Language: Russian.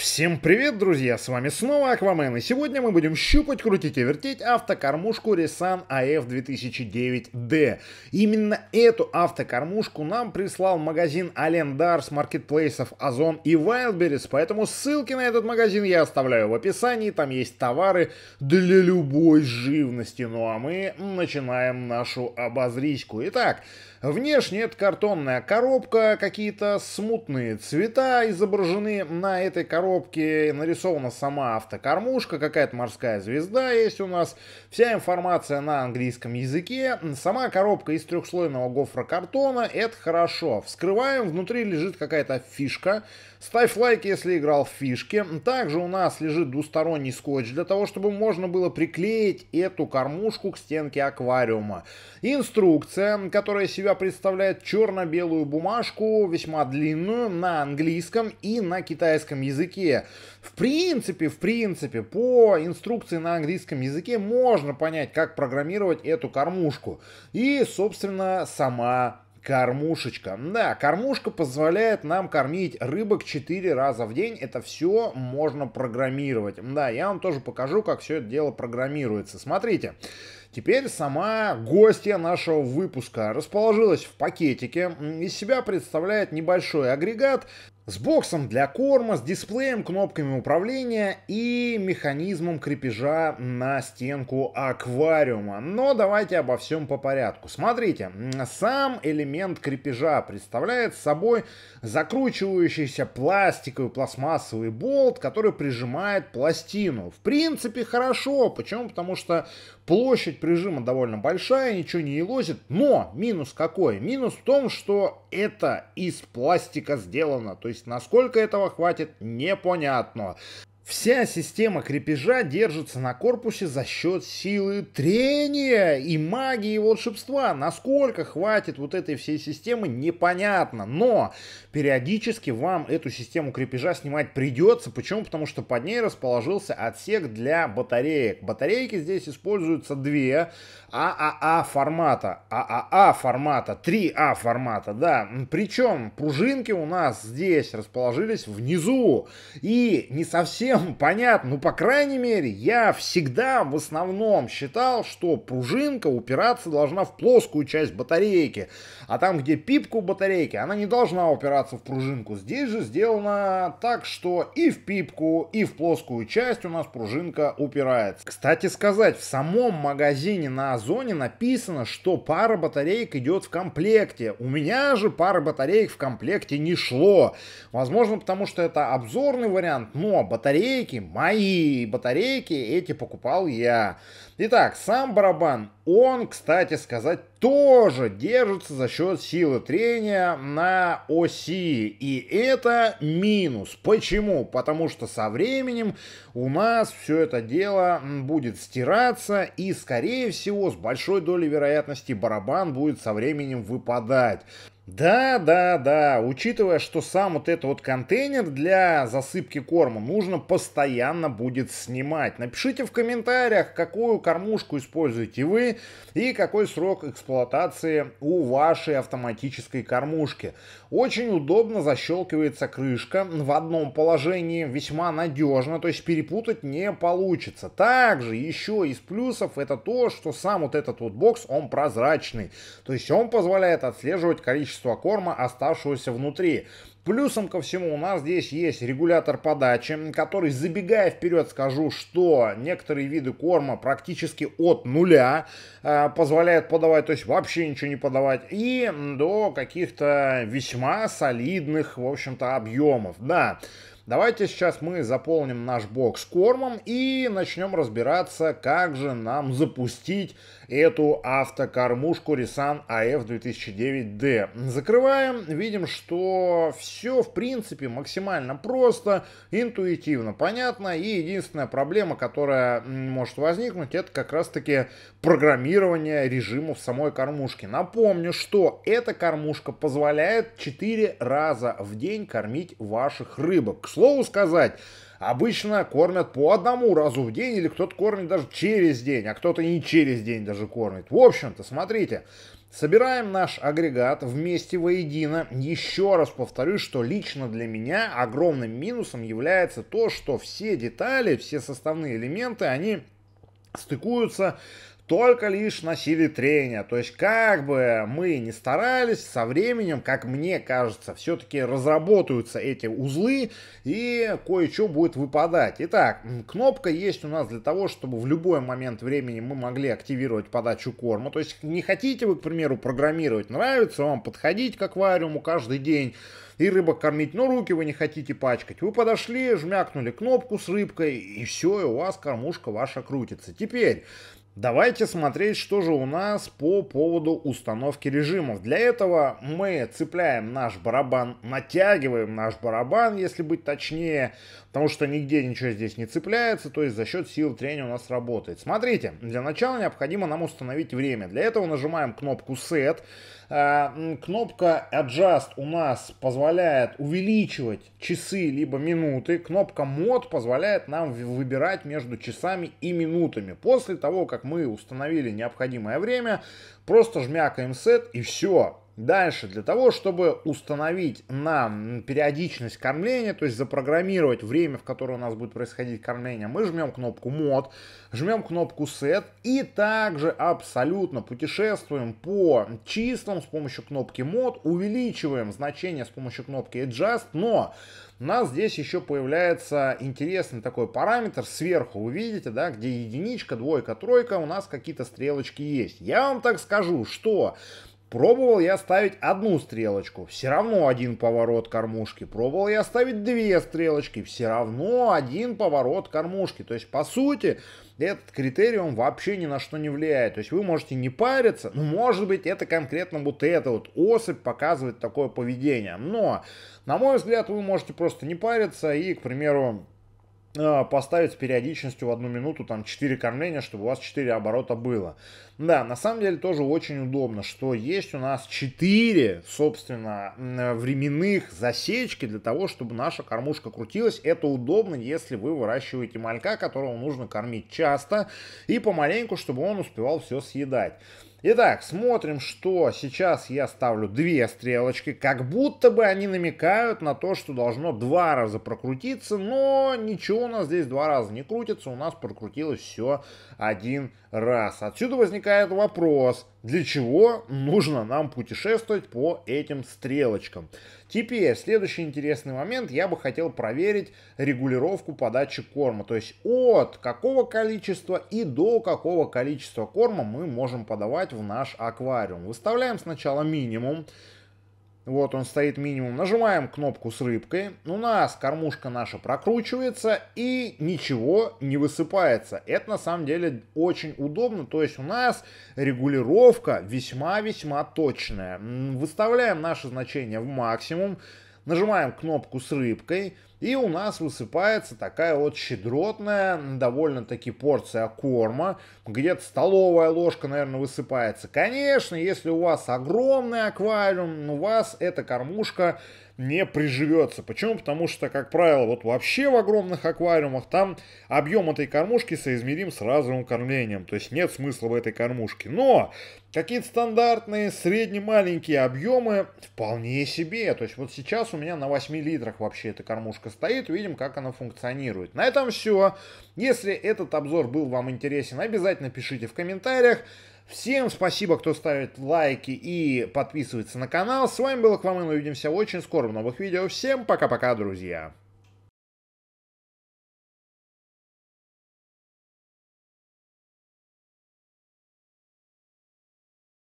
Всем привет, друзья! С вами снова Аквамен, и сегодня мы будем щупать, крутить и вертеть автокормушку Resan AF 2009D. Именно эту автокормушку нам прислал магазин Алендар с маркетплейсов Озон и Wildberries, поэтому ссылки на этот магазин я оставляю в описании, там есть товары для любой живности. Ну а мы начинаем нашу обозричку. Итак, внешне это картонная коробка, какие-то смутные цвета изображены на этой коробке, Коробки нарисована сама автокормушка, какая-то морская звезда есть у нас, вся информация на английском языке, сама коробка из трехслойного гофрокартона, это хорошо. Вскрываем, внутри лежит какая-то фишка, Ставь лайк, если играл в фишки. Также у нас лежит двусторонний скотч для того, чтобы можно было приклеить эту кормушку к стенке аквариума. Инструкция, которая себя представляет черно-белую бумажку, весьма длинную, на английском и на китайском языке. В принципе, в принципе, по инструкции на английском языке можно понять, как программировать эту кормушку. И, собственно, сама Кормушечка. Да, кормушка позволяет нам кормить рыбок 4 раза в день. Это все можно программировать. Да, я вам тоже покажу, как все это дело программируется. Смотрите. Теперь сама гостья нашего выпуска расположилась в пакетике. Из себя представляет небольшой агрегат, с боксом для корма, с дисплеем, кнопками управления и механизмом крепежа на стенку аквариума. Но давайте обо всем по порядку. Смотрите, сам элемент крепежа представляет собой закручивающийся пластиковый пластмассовый болт, который прижимает пластину. В принципе, хорошо. Почему? Потому что площадь прижима довольно большая, ничего не елозит. Но минус какой? Минус в том, что это из пластика сделано. То есть Насколько этого хватит, непонятно. Вся система крепежа держится на корпусе за счет силы трения и магии волшебства. Насколько хватит вот этой всей системы, непонятно. Но периодически вам эту систему крепежа снимать придется. Почему? Потому что под ней расположился отсек для батареек. Батарейки здесь используются две ААА а а формата. ААА а формата, 3А формата, да. Причем пружинки у нас здесь расположились внизу. И не совсем понятно, ну, по крайней мере, я всегда в основном считал, что пружинка упираться должна в плоскую часть батарейки, а там, где пипку батарейки, она не должна упираться в пружинку. Здесь же сделано так, что и в пипку, и в плоскую часть у нас пружинка упирается. Кстати сказать, в самом магазине на Озоне написано, что пара батареек идет в комплекте. У меня же пара батареек в комплекте не шло. Возможно, потому что это обзорный вариант, но батарейки батарейки мои, батарейки эти покупал я. Итак, сам барабан, он, кстати сказать, тоже держится за счет силы трения на оси. И это минус. Почему? Потому что со временем у нас все это дело будет стираться, и, скорее всего, с большой долей вероятности барабан будет со временем выпадать. Да, да, да. Учитывая, что сам вот этот вот контейнер для засыпки корма нужно постоянно будет снимать. Напишите в комментариях, какую кормушку используете вы и какой срок эксплуатации у вашей автоматической кормушки. Очень удобно защелкивается крышка в одном положении, весьма надежно, то есть перепутать не получится. Также еще из плюсов это то, что сам вот этот вот бокс, он прозрачный. То есть он позволяет отслеживать количество количества корма, оставшегося внутри. Плюсом ко всему у нас здесь есть регулятор подачи, который, забегая вперед, скажу, что некоторые виды корма практически от нуля э, позволяют подавать, то есть вообще ничего не подавать, и до каких-то весьма солидных, в общем-то, объемов. Да, Давайте сейчас мы заполним наш бокс кормом и начнем разбираться, как же нам запустить эту автокормушку Risan AF2009D. А Закрываем, видим, что все в принципе максимально просто, интуитивно понятно и единственная проблема, которая может возникнуть, это как раз таки программирование режимов самой кормушки. Напомню, что эта кормушка позволяет 4 раза в день кормить ваших рыбок слову сказать, обычно кормят по одному разу в день, или кто-то кормит даже через день, а кто-то не через день даже кормит. В общем-то, смотрите, собираем наш агрегат вместе воедино. Еще раз повторюсь, что лично для меня огромным минусом является то, что все детали, все составные элементы, они стыкуются только лишь на силе трения. То есть как бы мы ни старались, со временем, как мне кажется, все-таки разработаются эти узлы и кое-что будет выпадать. Итак, кнопка есть у нас для того, чтобы в любой момент времени мы могли активировать подачу корма. То есть не хотите вы, к примеру, программировать, нравится вам подходить к аквариуму каждый день, и рыбок кормить, но руки вы не хотите пачкать. Вы подошли, жмякнули кнопку с рыбкой, и все, и у вас кормушка ваша крутится. Теперь Давайте смотреть, что же у нас по поводу установки режимов. Для этого мы цепляем наш барабан, натягиваем наш барабан, если быть точнее, потому что нигде ничего здесь не цепляется, то есть за счет сил трения у нас работает. Смотрите, для начала необходимо нам установить время. Для этого нажимаем кнопку Set. А, кнопка Adjust у нас позволяет увеличивать часы либо минуты. Кнопка Mod позволяет нам выбирать между часами и минутами. После того, как мы установили необходимое время, просто жмякаем set и все. Дальше, для того, чтобы установить на периодичность кормления, то есть запрограммировать время, в которое у нас будет происходить кормление, мы жмем кнопку мод, жмем кнопку set и также абсолютно путешествуем по числам с помощью кнопки мод, увеличиваем значение с помощью кнопки adjust, но у нас здесь еще появляется интересный такой параметр сверху, вы видите, да, где единичка, двойка, тройка, у нас какие-то стрелочки есть. Я вам так скажу, что Пробовал я ставить одну стрелочку, все равно один поворот кормушки. Пробовал я ставить две стрелочки, все равно один поворот кормушки. То есть, по сути, этот критерий он вообще ни на что не влияет. То есть вы можете не париться, но может быть, это конкретно вот эта вот особь показывает такое поведение. Но, на мой взгляд, вы можете просто не париться и, к примеру, а, поставить с периодичностью в одну минуту там 4 кормления, чтобы у вас 4 оборота было. Да, на самом деле тоже очень удобно, что есть у нас 4, собственно, э, временных засечки для того, чтобы наша кормушка крутилась. Это удобно, если вы выращиваете малька, которого нужно кормить часто и помаленьку, чтобы он успевал все съедать. Итак, смотрим, что сейчас я ставлю две стрелочки, как будто бы они намекают на то, что должно два раза прокрутиться, но ничего у нас здесь два раза не крутится, у нас прокрутилось все один раз. Отсюда возникает вопрос, для чего нужно нам путешествовать по этим стрелочкам. Теперь, следующий интересный момент, я бы хотел проверить регулировку подачи корма, то есть от какого количества и до какого количества корма мы можем подавать в наш аквариум. Выставляем сначала минимум, вот он стоит минимум. Нажимаем кнопку с рыбкой. У нас кормушка наша прокручивается и ничего не высыпается. Это на самом деле очень удобно. То есть у нас регулировка весьма-весьма точная. Выставляем наше значение в максимум. Нажимаем кнопку с рыбкой. И у нас высыпается такая вот щедротная довольно-таки порция корма. Где-то столовая ложка, наверное, высыпается. Конечно, если у вас огромный аквариум, у вас эта кормушка не приживется. Почему? Потому что, как правило, вот вообще в огромных аквариумах там объем этой кормушки соизмерим с разовым кормлением. То есть нет смысла в этой кормушке. Но какие-то стандартные средне-маленькие объемы вполне себе. То есть вот сейчас у меня на 8 литрах вообще эта кормушка кнопка стоит, видим, как она функционирует. На этом все. Если этот обзор был вам интересен, обязательно пишите в комментариях. Всем спасибо, кто ставит лайки и подписывается на канал. С вами был Аквамен, увидимся очень скоро в новых видео. Всем пока-пока, друзья!